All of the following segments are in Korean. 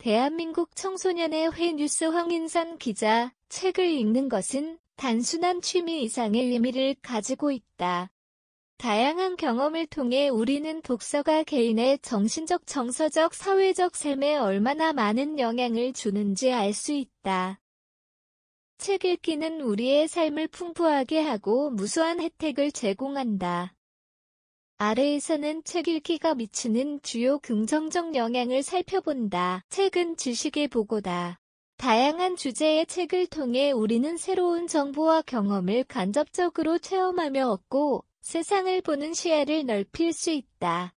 대한민국 청소년의 회 뉴스 황인선 기자, 책을 읽는 것은 단순한 취미 이상의 의미를 가지고 있다. 다양한 경험을 통해 우리는 독서가 개인의 정신적, 정서적, 사회적 삶에 얼마나 많은 영향을 주는지 알 수 있다. 책 읽기는 우리의 삶을 풍부하게 하고 무수한 혜택을 제공한다. 아래에서는 책 읽기가 미치는 주요 긍정적 영향을 살펴본다. 책은 지식의 보고다. 다양한 주제의 책을 통해 우리는 새로운 정보와 경험을 간접적으로 체험하며 얻고 세상을 보는 시야를 넓힐 수 있다.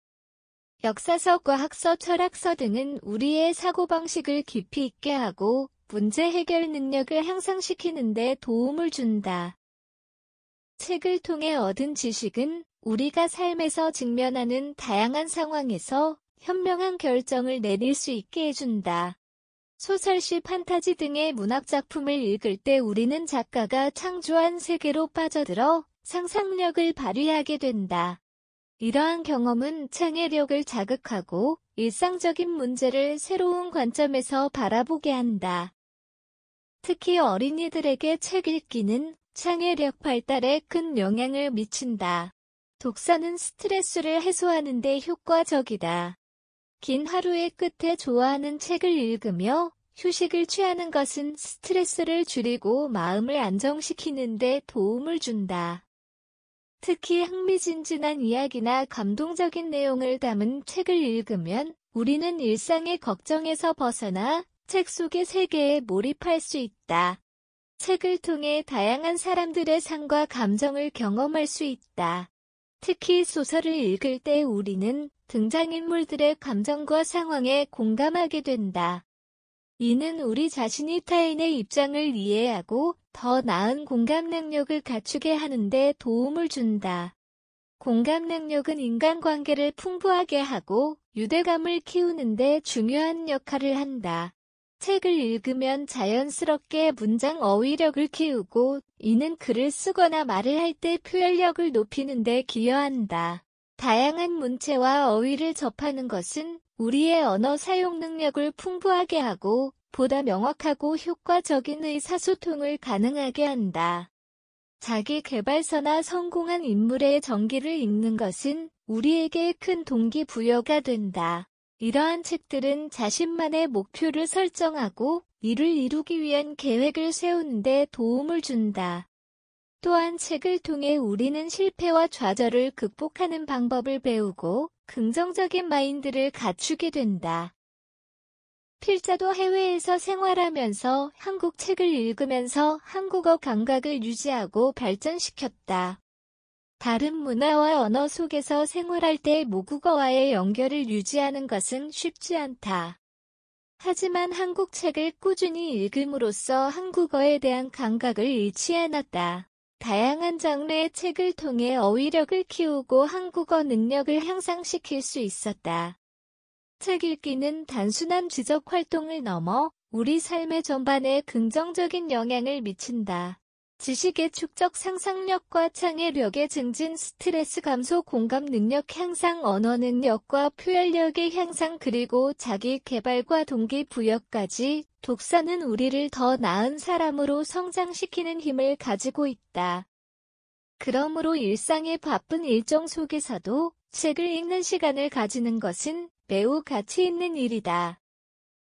역사서, 과학서, 철학서 등은 우리의 사고방식을 깊이 있게 하고 문제 해결 능력을 향상시키는 데 도움을 준다. 책을 통해 얻은 지식은 우리가 삶에서 직면하는 다양한 상황에서 현명한 결정을 내릴 수 있게 해준다. 소설시 판타지 등의 문학작품을 읽을 때 우리는 작가가 창조한 세계로 빠져들어 상상력을 발휘하게 된다. 이러한 경험은 창의력을 자극하고 일상적인 문제를 새로운 관점에서 바라보게 한다. 특히 어린이들에게 책 읽기는 창의력 발달에 큰 영향을 미친다. 독서는 스트레스를 해소하는 데 효과적이다. 긴 하루의 끝에 좋아하는 책을 읽으며 휴식을 취하는 것은 스트레스를 줄이고 마음을 안정시키는 데 도움을 준다. 특히 흥미진진한 이야기나 감동적인 내용을 담은 책을 읽으면 우리는 일상의 걱정에서 벗어나 책 속의 세계에 몰입할 수 있다. 책을 통해 다양한 사람들의 삶과 감정을 경험할 수 있다. 특히 소설을 읽을 때 우리는 등장인물들의 감정과 상황에 공감하게 된다. 이는 우리 자신이 타인의 입장을 이해하고 더 나은 공감 능력을 갖추게 하는데 도움을 준다. 공감 능력은 인간관계를 풍부하게 하고 유대감을 키우는데 중요한 역할을 한다. 책을 읽으면 자연스럽게 문장 어휘력을 키우고 이는 글을 쓰거나 말을 할 때 표현력을 높이는 데 기여한다. 다양한 문체와 어휘를 접하는 것은 우리의 언어 사용 능력을 풍부하게 하고 보다 명확하고 효과적인 의사소통을 가능하게 한다. 자기 개발서나 성공한 인물의 전기를 읽는 것은 우리에게 큰 동기부여가 된다. 이러한 책들은 자신만의 목표를 설정하고 이를 이루기 위한 계획을 세우는데 도움을 준다. 또한 책을 통해 우리는 실패와 좌절을 극복하는 방법을 배우고 긍정적인 마인드를 갖추게 된다. 필자도 해외에서 생활하면서 한국 책을 읽으면서 한국어 감각을 유지하고 발전시켰다. 다른 문화와 언어 속에서 생활할 때 모국어와의 연결을 유지하는 것은 쉽지 않다. 하지만 한국 책을 꾸준히 읽음으로써 한국어에 대한 감각을 잃지 않았다. 다양한 장르의 책을 통해 어휘력을 키우고 한국어 능력을 향상시킬 수 있었다. 책 읽기는 단순한 지적 활동을 넘어 우리 삶의 전반에 긍정적인 영향을 미친다. 지식의 축적 상상력과 창의력의 증진 스트레스 감소 공감 능력 향상 언어 능력과 표현력의 향상 그리고 자기 개발과 동기부여까지 독서는 우리를 더 나은 사람으로 성장시키는 힘을 가지고 있다. 그러므로 일상의 바쁜 일정 속에서도 책을 읽는 시간을 가지는 것은 매우 가치 있는 일이다.